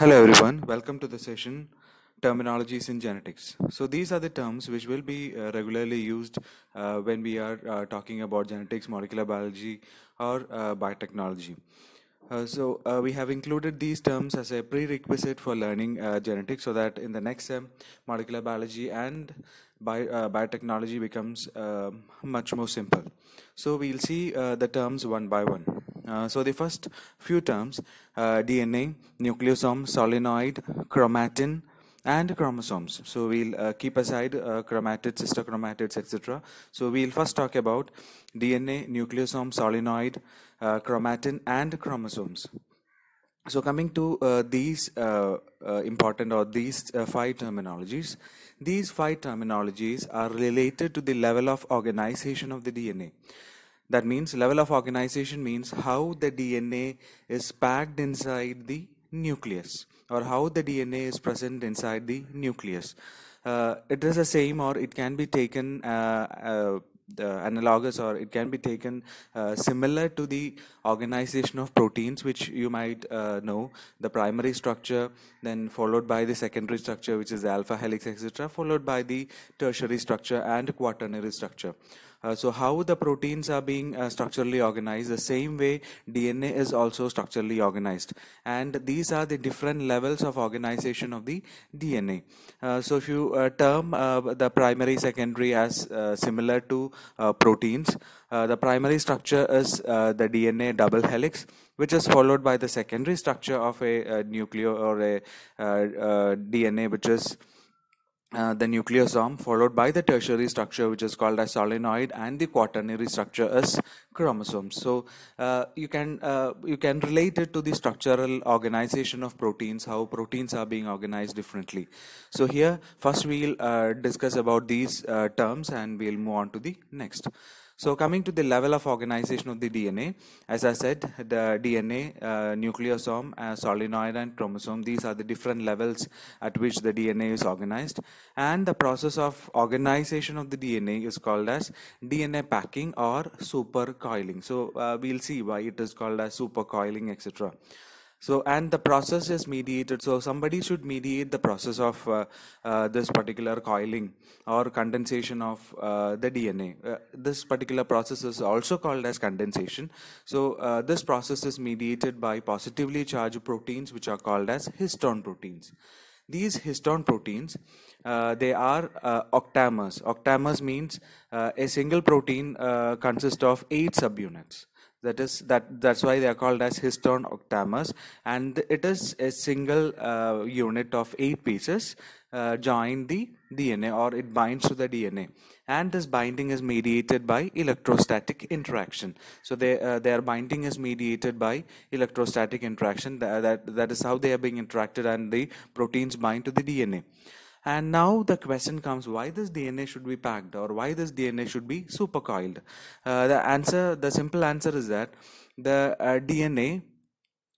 Hello everyone, welcome to the session Terminologies in Genetics. So these are the terms which will be uh, regularly used uh, when we are uh, talking about genetics, molecular biology or uh, biotechnology. Uh, so uh, we have included these terms as a prerequisite for learning genetics so that in the next sem molecular biology and bi biotechnology becomes much more simple. So we'll see the terms one by one. Uh, so the first few terms, uh, DNA, nucleosome, solenoid, chromatin, and chromosomes. So we'll uh, keep aside uh, chromatids, sister chromatids, etc. So we'll first talk about DNA, nucleosome, solenoid, uh, chromatin, and chromosomes. So coming to these important or these five terminologies, these five terminologies are related to the level of organization of the DNA. That means level of organization means how the DNA is packed inside the nucleus or how the DNA is present inside the nucleus. Uh, it is the same or it can be taken uh, uh, uh analogous or it can be taken uh, similar to the organization of proteins which you might uh, know the primary structure then followed by the secondary structure which is alpha helix etc followed by the tertiary structure and quaternary structure uh, so how the proteins are being uh, structurally organized the same way DNA is also structurally organized and these are the different levels of organization of the DNA uh, so if you term the primary secondary as similar to proteins the primary structure is the DNA double helix which is followed by the secondary structure of a, a or a, a, a DNA, which is uh, the nucleosome followed by the tertiary structure which is called a solenoid and the quaternary structure as chromosomes so uh, you can uh, you can relate it to the structural organization of proteins how proteins are being organized differently so here first we'll uh, discuss about these uh, terms and we'll move on to the next so coming to the level of organization of the DNA, as I said, the DNA, uh, nucleosome, uh, solenoid and chromosome, these are the different levels at which the DNA is organized. And the process of organization of the DNA is called as DNA packing or supercoiling. So uh, we'll see why it is called as supercoiling, etc so and the process is mediated so somebody should mediate the process of uh, uh, this particular coiling or condensation of uh, the dna uh, this particular process is also called as condensation so uh, this process is mediated by positively charged proteins which are called as histone proteins these histone proteins uh, they are uh, octamers octamers means uh, a single protein uh, consists of eight subunits that is that that's why they are called as histone octamers and it is a single uh, unit of eight pieces uh, join the dna or it binds to the dna and this binding is mediated by electrostatic interaction so they, uh, their binding is mediated by electrostatic interaction that, that that is how they are being interacted and the proteins bind to the dna and now the question comes why this DNA should be packed or why this DNA should be supercoiled? Uh, the answer, the simple answer is that the uh, DNA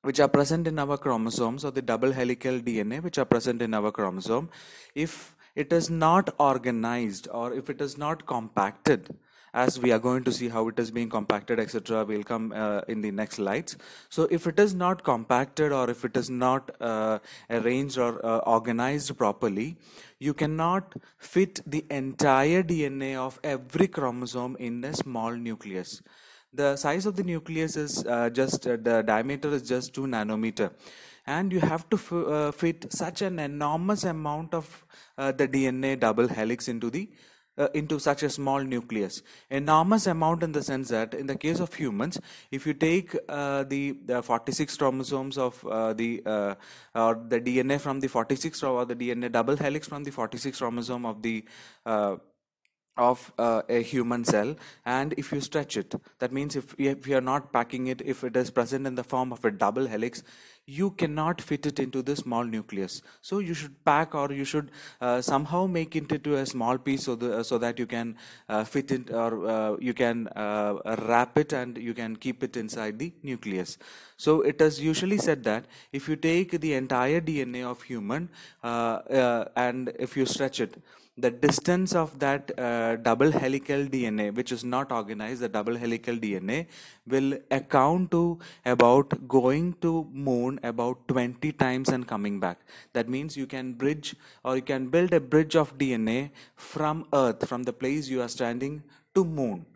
which are present in our chromosomes or the double helical DNA which are present in our chromosome, if it is not organized or if it is not compacted, as we are going to see how it is being compacted etc will come uh, in the next slides so if it is not compacted or if it is not uh, arranged or uh, organized properly you cannot fit the entire DNA of every chromosome in a small nucleus the size of the nucleus is uh, just uh, the diameter is just 2 nanometer and you have to uh, fit such an enormous amount of the DNA double helix into the uh, into such a small nucleus. Enormous amount in the sense that in the case of humans, if you take uh, the, the, 46 chromosomes of uh, the uh, or the DNA from the 46 or the DNA double helix from the 46 chromosome of the uh, of uh, a human cell and if you stretch it that means if, if you are not packing it if it is present in the form of a double helix you cannot fit it into the small nucleus so you should pack or you should uh, somehow make it into a small piece so, the, so that you can uh, fit it or uh, you can uh, wrap it and you can keep it inside the nucleus so it is usually said that if you take the entire dna of human and if you stretch it the distance of that uh, double helical DNA, which is not organized, the double helical DNA will account to about going to moon about 20 times and coming back. That means you can bridge or you can build a bridge of DNA from Earth, from the place you are standing to moon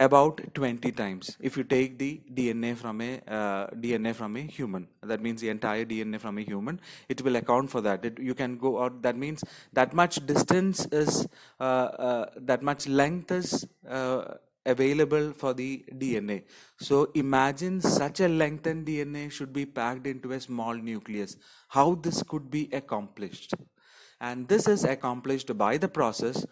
about 20 times if you take the dna from a uh, dna from a human that means the entire dna from a human it will account for that it, you can go out that means that much distance is uh, uh, that much length is uh, available for the dna so imagine such a lengthened dna should be packed into a small nucleus how this could be accomplished and this is accomplished by the process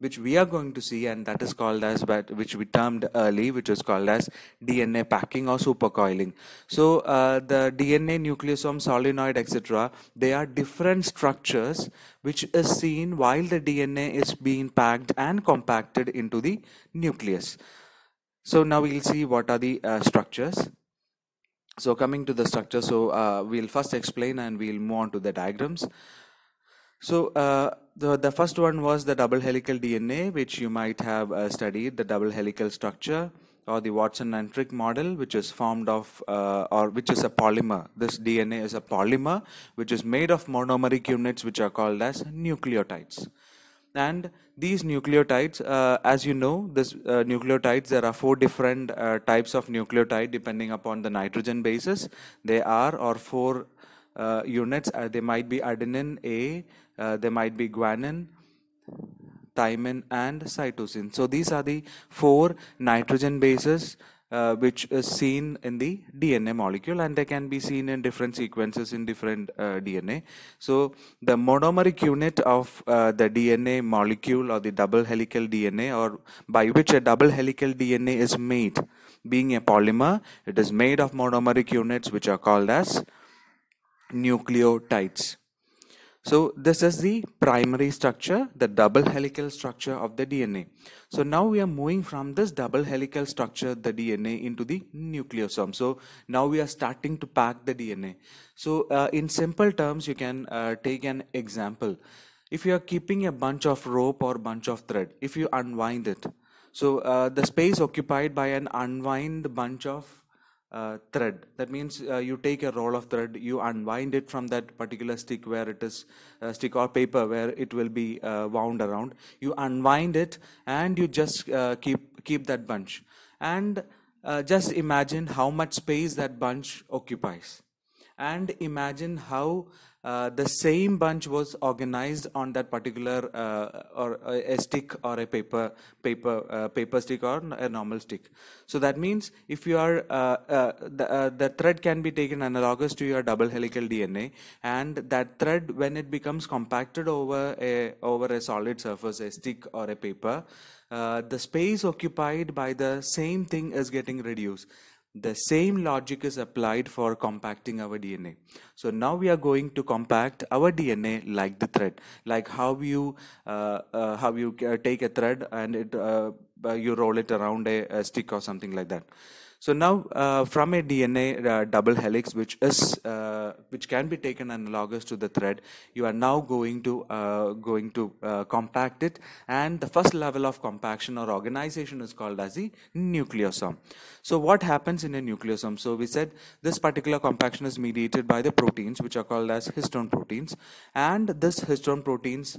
which we are going to see and that is called as but which we termed early which is called as dna packing or supercoiling so uh, the dna nucleosome solenoid etc they are different structures which is seen while the dna is being packed and compacted into the nucleus so now we'll see what are the uh, structures so coming to the structure so uh, we'll first explain and we'll move on to the diagrams so uh, the, the first one was the double helical DNA, which you might have uh, studied, the double helical structure or the Watson and Crick model, which is formed of uh, or which is a polymer. This DNA is a polymer which is made of monomeric units, which are called as nucleotides. And these nucleotides, uh, as you know, this uh, nucleotides there are four different uh, types of nucleotide depending upon the nitrogen bases. They are or four uh, units. Uh, they might be adenine A, uh, there might be guanine, thymine, and cytosine. So these are the four nitrogen bases uh, which is seen in the DNA molecule and they can be seen in different sequences in different uh, DNA. So the monomeric unit of uh, the DNA molecule or the double helical DNA or by which a double helical DNA is made being a polymer it is made of monomeric units which are called as nucleotides. So this is the primary structure, the double helical structure of the DNA. So now we are moving from this double helical structure, the DNA, into the nucleosome. So now we are starting to pack the DNA. So uh, in simple terms, you can uh, take an example. If you are keeping a bunch of rope or bunch of thread, if you unwind it, so uh, the space occupied by an unwind bunch of uh, thread. That means uh, you take a roll of thread, you unwind it from that particular stick where it is, uh, stick or paper where it will be uh, wound around. You unwind it and you just uh, keep keep that bunch, and uh, just imagine how much space that bunch occupies, and imagine how uh, the same bunch was organized on that particular uh, or a stick or a paper paper uh, paper stick or a normal stick so that means if you are uh, uh, the, the thread can be taken analogous to your double helical dna and that thread when it becomes compacted over a over a solid surface a stick or a paper the space occupied by the same thing is getting reduced the same logic is applied for compacting our DNA. So now we are going to compact our DNA like the thread, like how you uh, uh, how you uh, take a thread and it uh, uh, you roll it around a, a stick or something like that. So now, uh, from a DNA uh, double helix, which is uh, which can be taken analogous to the thread, you are now going to uh, going to uh, compact it, and the first level of compaction or organization is called as the nucleosome. So what happens in a nucleosome? So we said this particular compaction is mediated by the proteins, which are called as histone proteins, and this histone proteins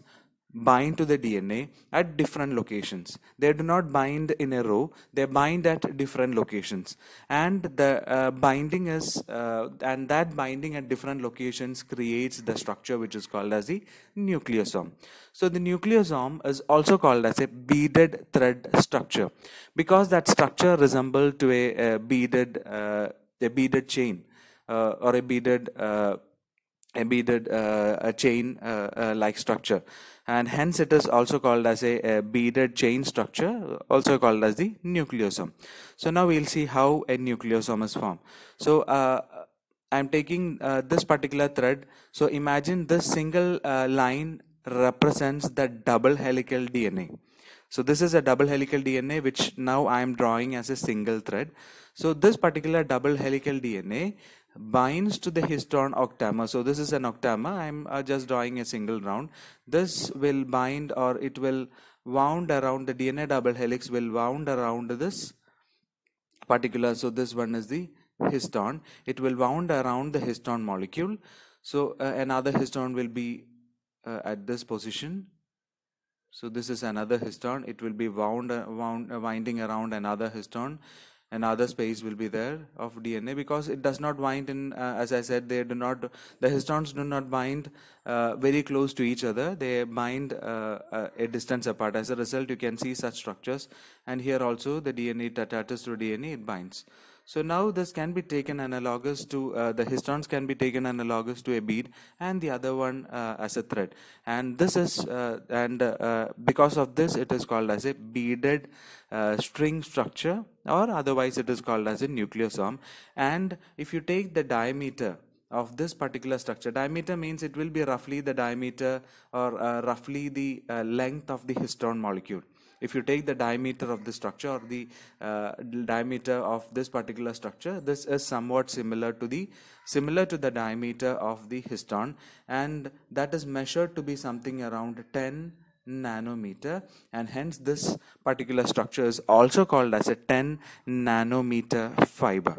bind to the DNA at different locations. They do not bind in a row, they bind at different locations. And the uh, binding is, uh, and that binding at different locations creates the structure which is called as the nucleosome. So the nucleosome is also called as a beaded thread structure because that structure resembles to a, a beaded, uh, a beaded chain uh, or a beaded uh, Embedded uh, a chain uh, uh, like structure and hence it is also called as a, a, beaded chain structure also called as the nucleosome so now we'll see how a nucleosome is formed so uh, i'm taking uh, this particular thread so imagine this single uh, line represents the double helical dna so this is a double helical dna which now i am drawing as a single thread so this particular double helical dna binds to the histone octama. So this is an octama. I'm uh, just drawing a single round. This will bind or it will wound around the DNA double helix will wound around this particular. So this one is the histone. It will wound around the histone molecule. So uh, another histone will be uh, at this position. So this is another histone. It will be wound, uh, wound uh, winding around another histone another space will be there of DNA because it does not bind in uh, as I said they do not the histones do not bind uh, very close to each other they bind uh, uh a distance apart as a result you can see such structures and here also the DNA attaches to DNA it binds so now this can be taken analogous to uh, the histones can be taken analogous to a bead and the other one uh, as a thread. And this is uh, and uh, because of this it is called as a beaded uh, string structure or otherwise it is called as a nucleosome. And if you take the diameter of this particular structure diameter means it will be roughly the diameter or uh, roughly the length of the histone molecule if you take the diameter of the structure or the uh, diameter of this particular structure this is somewhat similar to the similar to the diameter of the histone, and that is measured to be something around 10 nanometer and hence this particular structure is also called as a 10 nanometer fiber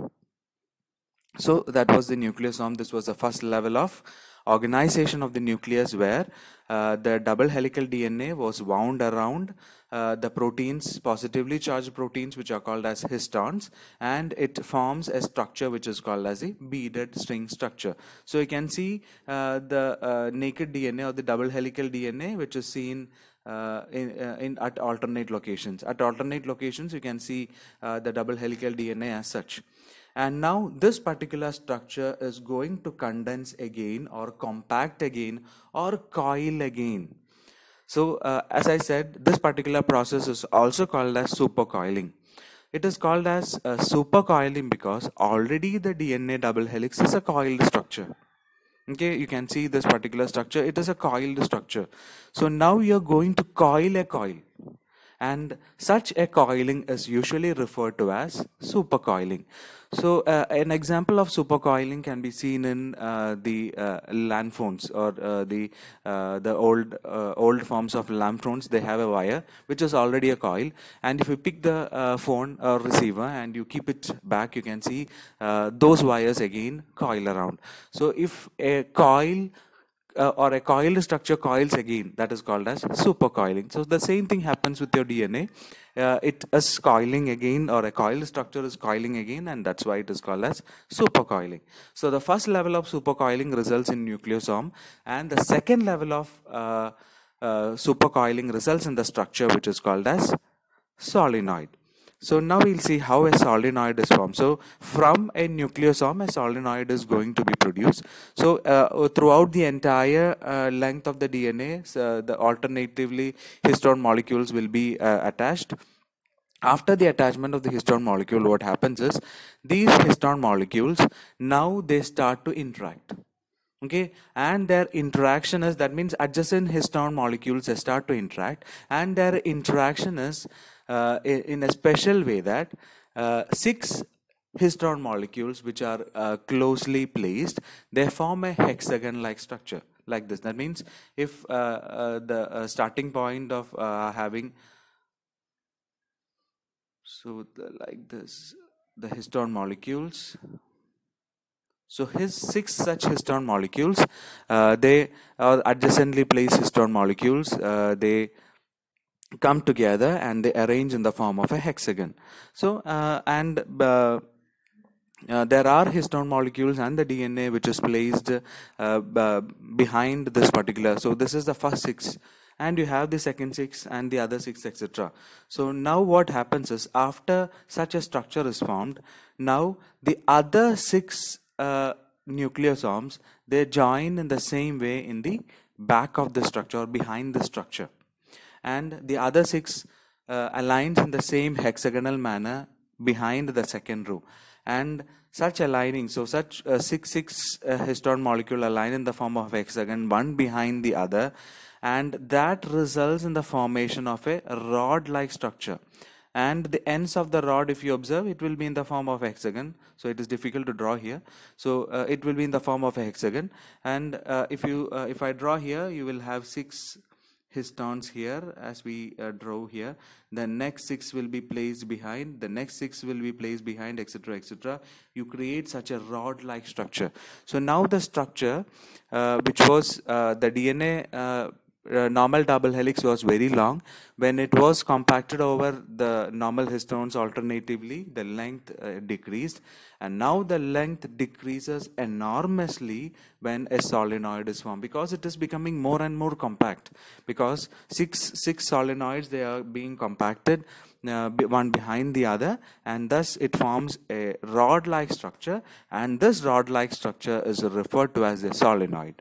so that was the nucleosome this was the first level of organization of the nucleus where uh, the double helical DNA was wound around uh, the proteins, positively charged proteins, which are called as histones, and it forms a structure which is called as a beaded string structure. So you can see uh, the uh, naked DNA or the double helical DNA, which is seen. Uh, in, uh, in at alternate locations at alternate locations you can see the double helical dna as such and now this particular structure is going to condense again or compact again or coil again so uh, as i said this particular process is also called as supercoiling it is called as uh, supercoiling because already the dna double helix is a coiled structure okay you can see this particular structure it is a coiled structure so now you are going to coil a coil and such a coiling is usually referred to as supercoiling. So uh, an example of supercoiling can be seen in uh, the uh, phones or uh, the uh, the old uh, old forms of lamphones. They have a wire which is already a coil, and if you pick the phone or receiver and you keep it back, you can see those wires again coil around. So if a coil uh, or a coiled structure coils again that is called as supercoiling so the same thing happens with your dna uh, it is coiling again or a coiled structure is coiling again and that's why it is called as supercoiling so the first level of supercoiling results in nucleosome and the second level of uh, uh supercoiling results in the structure which is called as solenoid so now we'll see how a solenoid is formed. So from a nucleosome, a solenoid is going to be produced. So uh, throughout the entire uh, length of the DNA, uh, the alternatively histone molecules will be uh, attached. After the attachment of the histone molecule, what happens is these histone molecules now they start to interact okay and their interaction is that means adjacent histone molecules start to interact and their interaction is uh, in a special way that uh, six histone molecules which are uh, closely placed they form a hexagon like structure like this that means if uh, uh, the uh, starting point of having so the, like this the histone molecules so his six such histone molecules they are adjacently placed histone molecules they come together and they arrange in the form of a hexagon. So, uh, and uh, uh, there are histone molecules and the DNA which is placed uh, behind this particular. So, this is the first six, and you have the second six and the other six, etc. So, now what happens is after such a structure is formed, now the other six uh, nucleosomes they join in the same way in the back of the structure or behind the structure and the other six uh, aligns in the same hexagonal manner behind the second row and such aligning so such uh, six six uh, histone molecule align in the form of hexagon one behind the other and that results in the formation of a rod like structure and the ends of the rod if you observe it will be in the form of hexagon so it is difficult to draw here so uh, it will be in the form of a hexagon and uh, if you uh, if i draw here you will have six his turns here as we uh, draw here the next six will be placed behind the next six will be placed behind etc etc you create such a rod like structure so now the structure uh, which was uh, the dna uh, uh, normal double helix was very long. When it was compacted over the normal histones alternatively, the length uh, decreased. And now the length decreases enormously when a solenoid is formed because it is becoming more and more compact. Because six, six solenoids, they are being compacted uh, one behind the other and thus it forms a rod-like structure and this rod-like structure is referred to as a solenoid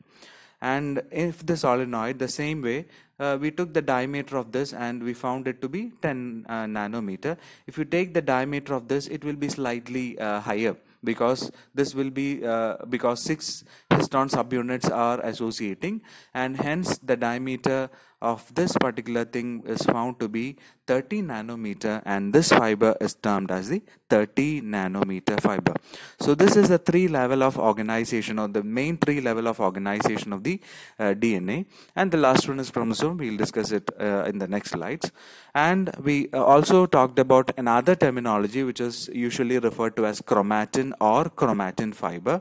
and if the solenoid the same way uh, we took the diameter of this and we found it to be 10 uh, nanometer if you take the diameter of this it will be slightly uh, higher because this will be uh, because six histone subunits are associating and hence the diameter of this particular thing is found to be 30 nanometer and this fiber is termed as the 30 nanometer fiber so this is the three level of organization or the main three level of organization of the uh, dna and the last one is chromosome we'll discuss it uh, in the next slides and we uh, also talked about another terminology which is usually referred to as chromatin or chromatin fiber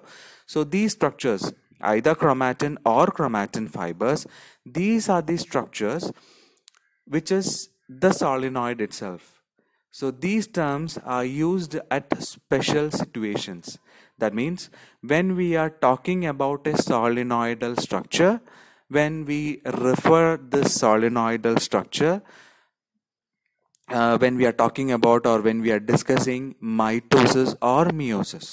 so these structures either chromatin or chromatin fibers these are the structures which is the solenoid itself so these terms are used at special situations that means when we are talking about a solenoidal structure when we refer the solenoidal structure uh, when we are talking about or when we are discussing mitosis or meiosis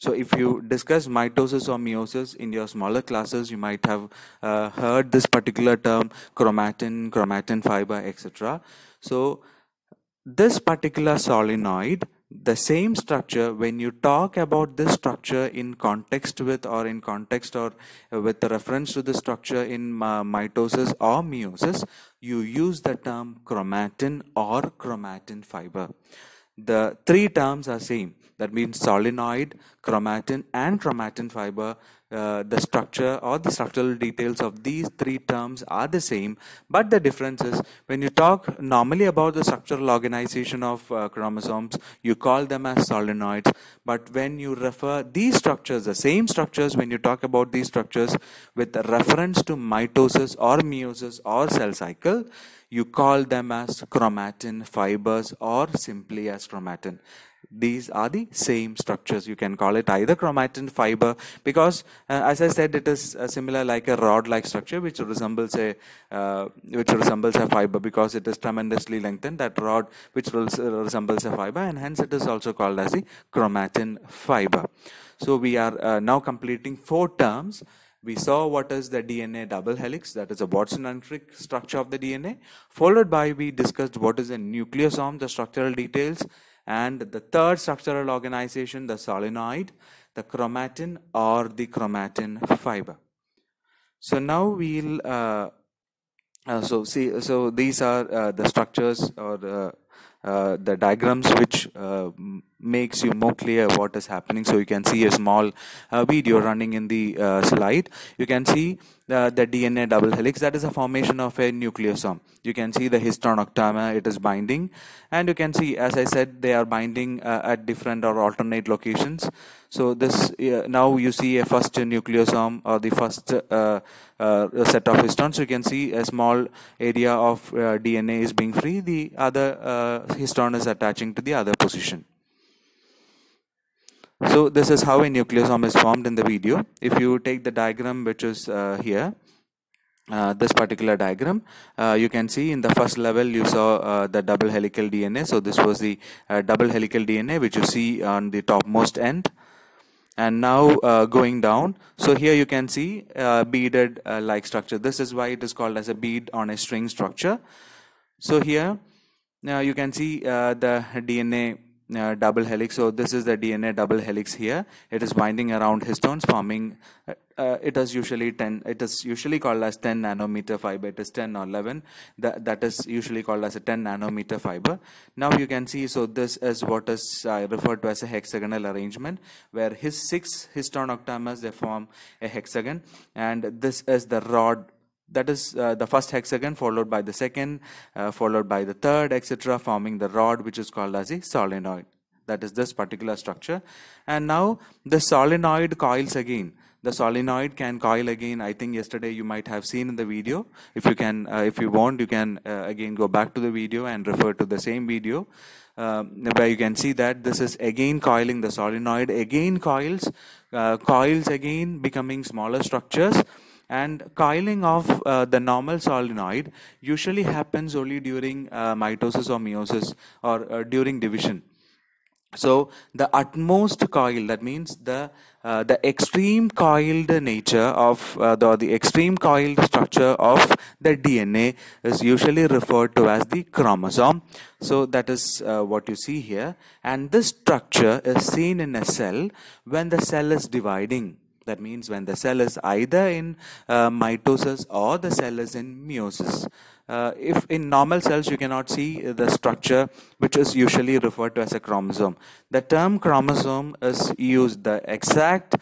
so if you discuss mitosis or meiosis in your smaller classes, you might have uh, heard this particular term chromatin, chromatin fiber, etc. So this particular solenoid, the same structure, when you talk about this structure in context with or in context or with reference to the structure in uh, mitosis or meiosis, you use the term chromatin or chromatin fiber the three terms are same that means solenoid chromatin and chromatin fiber uh, the structure or the structural details of these three terms are the same but the difference is when you talk normally about the structural organization of uh, chromosomes you call them as solenoids but when you refer these structures the same structures when you talk about these structures with reference to mitosis or meiosis or cell cycle you call them as chromatin fibers or simply as chromatin these are the same structures you can call it either chromatin fiber because uh, as i said it is uh, similar like a rod like structure which resembles a uh, which resembles a fiber because it is tremendously lengthened that rod which uh, resembles a fiber and hence it is also called as the chromatin fiber so we are uh, now completing four terms we saw what is the DNA double helix, that is a Watson-Crick structure of the DNA. Followed by, we discussed what is a nucleosome, the structural details, and the third structural organization, the solenoid, the chromatin or the chromatin fiber. So now we'll uh, uh, so see so these are uh, the structures or uh, uh, the diagrams which uh, makes you more clear what is happening so you can see a small uh, video running in the uh, slide you can see uh, the dna double helix that is a formation of a nucleosome you can see the histone octamer it is binding and you can see as i said they are binding uh, at different or alternate locations so this now you see a first nucleosome or the first uh, uh, set of histones you can see a small area of dna is being free the other histone is attaching to the other position so this is how a nucleosome is formed in the video. If you take the diagram which is uh, here, uh, this particular diagram uh, you can see in the first level you saw uh, the double helical DNA so this was the uh, double helical DNA which you see on the topmost end and now uh, going down so here you can see uh, beaded like structure this is why it is called as a bead on a string structure so here now you can see the DNA uh, double helix. So this is the DNA double helix here. It is winding around histones, forming. Uh, uh, it is usually ten. It is usually called as ten nanometer fiber. It is ten or eleven. That that is usually called as a ten nanometer fiber. Now you can see. So this is what is uh, referred to as a hexagonal arrangement, where his six histone octamers they form a hexagon, and this is the rod that is uh, the first hexagon followed by the second uh, followed by the third etc forming the rod which is called as a solenoid that is this particular structure and now the solenoid coils again the solenoid can coil again i think yesterday you might have seen in the video if you can uh, if you want you can uh, again go back to the video and refer to the same video um, where you can see that this is again coiling the solenoid again coils uh, coils again becoming smaller structures and coiling of uh, the normal solenoid usually happens only during uh, mitosis or meiosis or uh, during division. So the utmost coil, that means the uh, the extreme coiled nature of uh, the, the extreme coiled structure of the DNA is usually referred to as the chromosome. So that is uh, what you see here, and this structure is seen in a cell when the cell is dividing. That means when the cell is either in uh, mitosis or the cell is in meiosis. Uh, if in normal cells you cannot see uh, the structure which is usually referred to as a chromosome the term chromosome is used the exact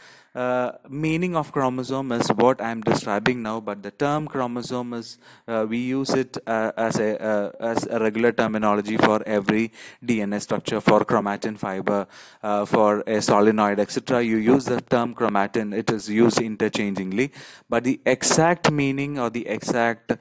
uh, meaning of chromosome is what I am describing now, but the term chromosome is uh, we use it uh, as a uh, as a regular terminology for every DNA structure, for chromatin fiber, uh, for a solenoid, etc. You use the term chromatin; it is used interchangingly, but the exact meaning or the exact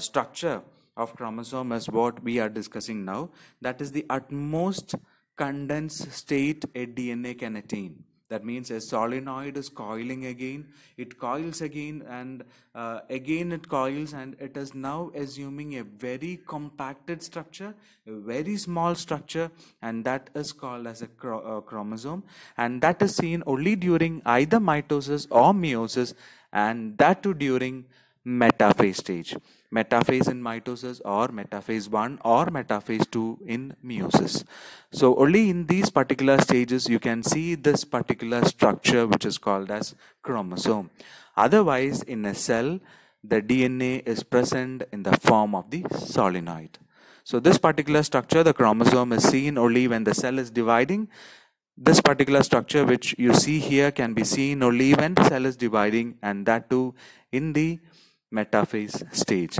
structure structure of chromosome as what we are discussing now. That is the utmost condensed state a DNA can attain. That means a solenoid is coiling again, it coils again and uh, again it coils and it is now assuming a very compacted structure, a very small structure and that is called as a uh, chromosome and that is seen only during either mitosis or meiosis and that too during metaphase stage metaphase in mitosis or metaphase 1 or metaphase 2 in meiosis. So only in these particular stages you can see this particular structure which is called as chromosome. Otherwise in a cell the DNA is present in the form of the solenoid. So this particular structure the chromosome is seen only when the cell is dividing this particular structure which you see here can be seen only when the cell is dividing and that too in the metaphase stage.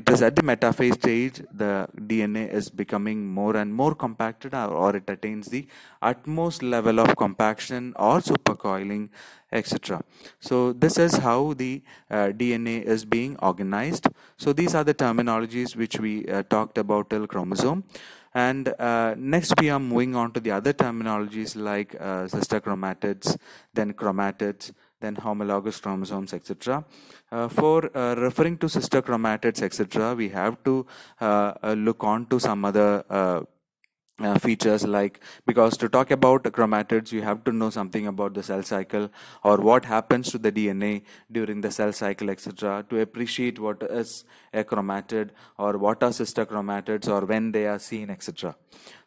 It is at the metaphase stage the DNA is becoming more and more compacted or, or it attains the utmost level of compaction or supercoiling, etc. So, this is how the uh, DNA is being organized. So, these are the terminologies which we uh, talked about till chromosome. And uh, next, we are moving on to the other terminologies like sister uh, chromatids, then chromatids then homologous chromosomes, etc. Uh, for uh, referring to sister chromatids, etc., we have to uh, uh, look on to some other uh, uh, features like because to talk about chromatids you have to know something about the cell cycle or what happens to the dna during the cell cycle etc to appreciate what is a chromatid or what are sister chromatids or when they are seen etc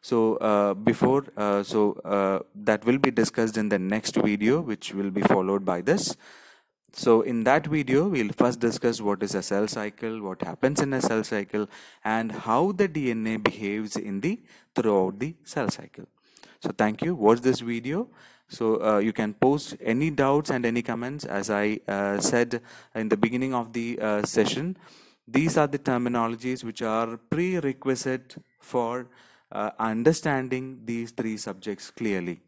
so uh, before uh, so uh, that will be discussed in the next video which will be followed by this so in that video, we'll first discuss what is a cell cycle, what happens in a cell cycle, and how the DNA behaves in the throughout the cell cycle. So thank you. Watch this video. So uh, you can post any doubts and any comments. As I uh, said in the beginning of the uh, session, these are the terminologies which are prerequisite for uh, understanding these three subjects clearly.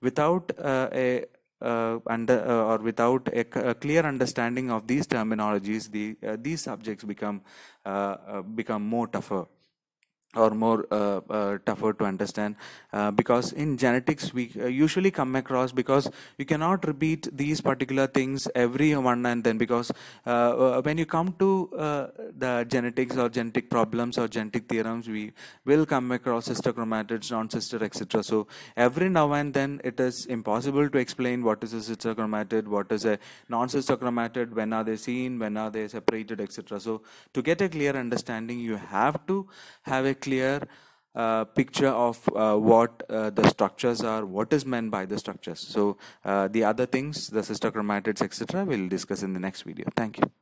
Without uh, a uh, under uh, or without a, a, clear understanding of these terminologies, the, uh, these subjects become uh, uh, become more tougher or more uh, uh, tougher to understand uh, because in genetics we uh, usually come across because you cannot repeat these particular things every one and then because uh, uh, when you come to the genetics or genetic problems or genetic theorems we will come across sister chromatids non-sister etc so every now and then it is impossible to explain what is a sister chromatid what is a non-sister chromatid when are they seen when are they separated etc so to get a clear understanding you have to have a clear uh, picture of uh, what uh, the structures are, what is meant by the structures. So uh, the other things, the sister chromatids, etc., we'll discuss in the next video. Thank you.